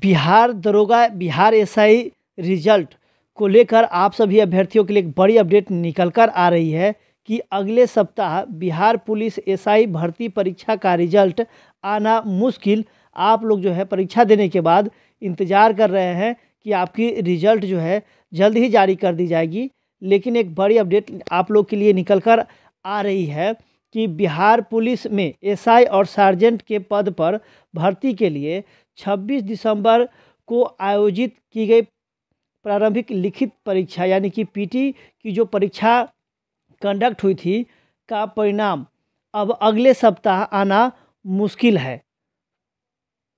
बिहार दरोगा Bihar SI result को लेकर आप सभी अभ्यर्थियों के लिए एक बड़ी अपडेट निकल कर आ रही है कि अगले सप्ताह बिहार पुलिस एसआई भर्ती परीक्षा का रिजल्ट आना मुश्किल आप लोग जो है परीक्षा देने के बाद इंतज़ार कर रहे हैं कि आपकी रिजल्ट जो है जल्द ही जारी कर दी जाएगी लेकिन एक बड़ी अपडेट आप लोग के लिए निकल कर आ रही है कि बिहार पुलिस में एसआई और सार्जेंट के पद पर भर्ती के लिए 26 दिसंबर को आयोजित की गई प्रारंभिक लिखित परीक्षा यानी कि पीटी की जो परीक्षा कंडक्ट हुई थी का परिणाम अब अगले सप्ताह आना मुश्किल है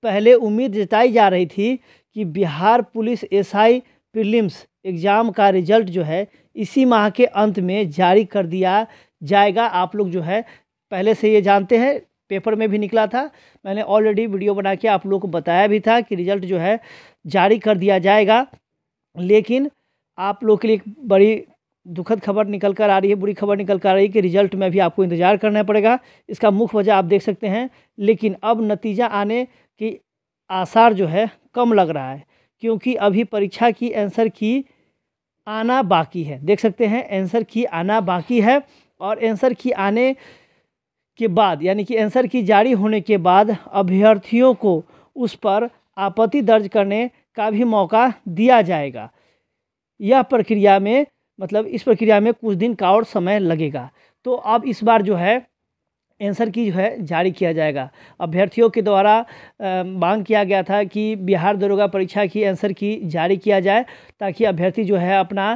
पहले उम्मीद जताई जा रही थी कि Bihar police SI prelims exam का रिजल्ट जो है इसी माह के अंत में जारी कर दिया जाएगा आप लोग जो है पहले से ये जानते हैं पेपर में भी निकला था मैंने ऑलरेडी वीडियो बना के आप लोगों को बताया भी था कि रिज़ल्ट जो है जारी कर दिया जाएगा लेकिन आप लोग के लिए एक बड़ी दुखद खबर निकल कर आ रही है बुरी खबर निकल कर आ रही है कि रिजल्ट में भी आपको इंतज़ार करना पड़ेगा इसका मुख्य वजह आप देख सकते हैं लेकिन अब नतीजा आने की आसार जो है कम लग रहा है क्योंकि अभी परीक्षा की आंसर की आना बाकी है देख सकते हैं आंसर की आना बाकी है और आंसर की आने के बाद यानी कि आंसर की जारी होने के बाद अभ्यर्थियों को उस पर आपत्ति दर्ज करने का भी मौका दिया जाएगा यह प्रक्रिया में मतलब इस प्रक्रिया में कुछ दिन का और समय लगेगा तो अब इस बार जो है आंसर की जो है जारी किया जाएगा अभ्यर्थियों के द्वारा मांग किया गया था कि बिहार दरोगा परीक्षा की आंसर की जारी किया जाए ताकि अभ्यर्थी जो है अपना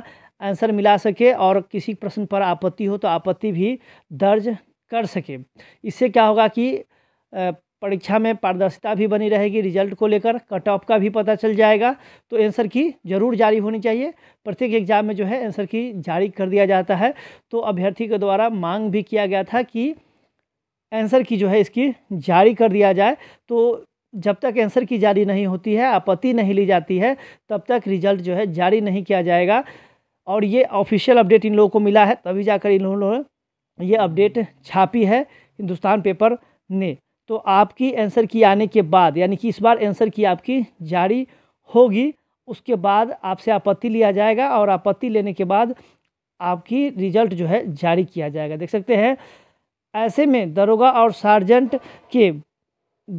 आंसर मिला सके और किसी प्रश्न पर आपत्ति हो तो आपत्ति भी दर्ज कर सके इससे क्या होगा कि परीक्षा में पारदर्शिता भी बनी रहेगी रिजल्ट को लेकर कट ऑफ का भी पता चल जाएगा तो आंसर की ज़रूर जारी होनी चाहिए प्रत्येक एग्जाम में जो है आंसर की जारी कर दिया जाता है तो अभ्यर्थी के द्वारा मांग भी किया गया था कि आंसर की जो है इसकी जारी कर दिया जाए तो जब तक आंसर की जारी नहीं होती है आपत्ति नहीं ली जाती है तब तक रिजल्ट जो है जारी नहीं किया जाएगा और ये ऑफिशियल अपडेट इन लोगों को मिला है तभी जाकर इन लोगों ने ये अपडेट छापी है हिंदुस्तान पेपर ने तो आपकी आंसर की आने के बाद यानी कि इस बार आंसर की आपकी जारी होगी उसके बाद आपसे आपत्ति लिया जाएगा और आपत्ति लेने के बाद आपकी रिजल्ट जो है जारी किया जाएगा देख सकते हैं ऐसे में दरोगा और सार्जेंट के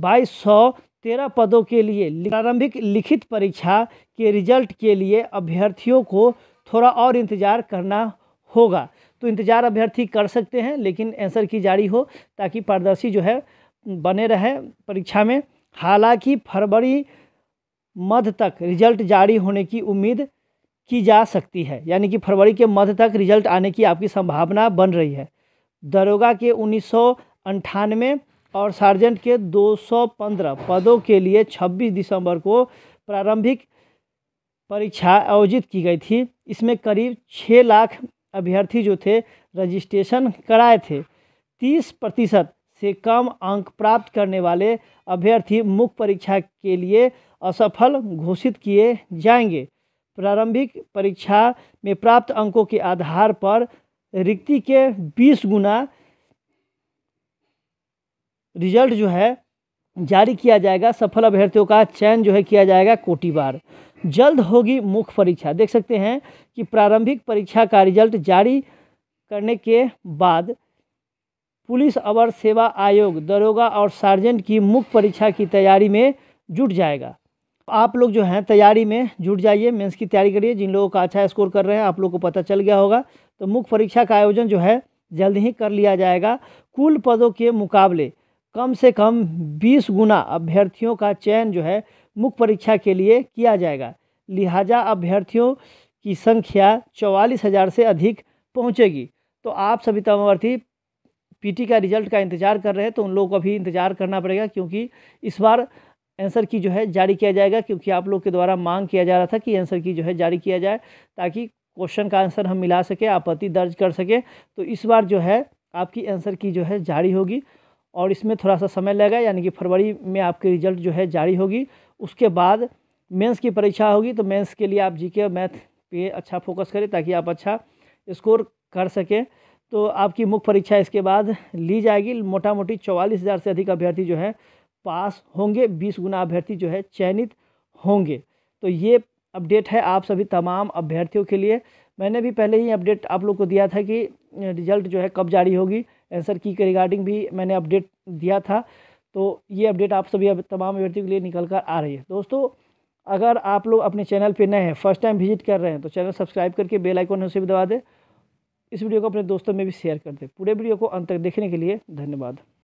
बाईस सौ तेरह पदों के लिए प्रारंभिक लिखित परीक्षा के रिजल्ट के लिए अभ्यर्थियों को थोड़ा और इंतज़ार करना होगा तो इंतजार अभ्यर्थी कर सकते हैं लेकिन आंसर की जारी हो ताकि पारदर्शी जो है बने रहे परीक्षा में हालांकि फरवरी मध्य तक रिजल्ट जारी होने की उम्मीद की जा सकती है यानी कि फरवरी के मध्य तक रिजल्ट आने की आपकी संभावना बन रही है दरोगा के उन्नीस और सार्जेंट के 215 पदों के लिए 26 दिसंबर को प्रारंभिक परीक्षा आयोजित की गई थी इसमें करीब छः लाख अभ्यर्थी जो थे रजिस्ट्रेशन कराए थे तीस प्रतिशत से कम अंक प्राप्त करने वाले अभ्यर्थी मुख्य परीक्षा के लिए असफल घोषित किए जाएंगे प्रारंभिक परीक्षा में प्राप्त अंकों के आधार पर रिक्ति के 20 गुना रिजल्ट जो है जारी किया जाएगा सफल अभ्यर्थियों का चयन जो है किया जाएगा कोटिवार जल्द होगी मुख्य परीक्षा देख सकते हैं कि प्रारंभिक परीक्षा का रिजल्ट जारी करने के बाद पुलिस अवर सेवा आयोग दरोगा और सार्जेंट की मुख्य परीक्षा की तैयारी में जुट जाएगा आप लोग जो हैं तैयारी में जुट जाइए मेंस की तैयारी करिए जिन लोगों का अच्छा स्कोर कर रहे हैं आप लोगों को पता चल गया होगा तो मुख्य परीक्षा का आयोजन जो है जल्द ही कर लिया जाएगा कुल पदों के मुकाबले कम से कम 20 गुना अभ्यर्थियों का चयन जो है मुख्य परीक्षा के लिए किया जाएगा लिहाजा अभ्यर्थियों की संख्या चौवालीस हज़ार से अधिक पहुंचेगी तो आप सभी तमावर्थी पीटी का रिजल्ट का इंतज़ार कर रहे हैं तो उन लोगों को भी इंतज़ार करना पड़ेगा क्योंकि इस बार आंसर की जो है जारी किया जाएगा क्योंकि आप लोग के द्वारा मांग किया जा रहा था कि आंसर की जो है जारी किया जाए ताकि क्वेश्चन का आंसर हम मिला सके आपत्ति दर्ज कर सके तो इस बार जो है आपकी आंसर की जो है जारी होगी और इसमें थोड़ा सा समय लगेगा यानी कि फरवरी में आपके रिजल्ट जो है जारी होगी उसके बाद मेंस की परीक्षा होगी तो मेंस के लिए आप जीके और मैथ पे अच्छा फोकस करें ताकि आप अच्छा स्कोर कर सकें तो आपकी मुख्य परीक्षा इसके बाद ली जाएगी मोटा मोटी चौवालीस हज़ार से अधिक अभ्यर्थी जो है पास होंगे बीस गुना अभ्यर्थी जो है चयनित होंगे तो ये अपडेट है आप सभी तमाम अभ्यर्थियों के लिए मैंने भी पहले ही अपडेट आप लोग को दिया था कि रिजल्ट जो है कब जारी होगी आंसर की के रिगार्डिंग भी मैंने अपडेट दिया था तो ये अपडेट आप सभी तमाम अभ्यर्थियों के लिए निकल कर आ रही है दोस्तों अगर आप लोग अपने चैनल पर नए हैं फर्स्ट टाइम विजिट कर रहे हैं तो चैनल सब्सक्राइब करके बेल आइकॉन उसे भी दबा दें इस वीडियो को अपने दोस्तों में भी शेयर कर दें पूरे वीडियो को अंत तक देखने के लिए धन्यवाद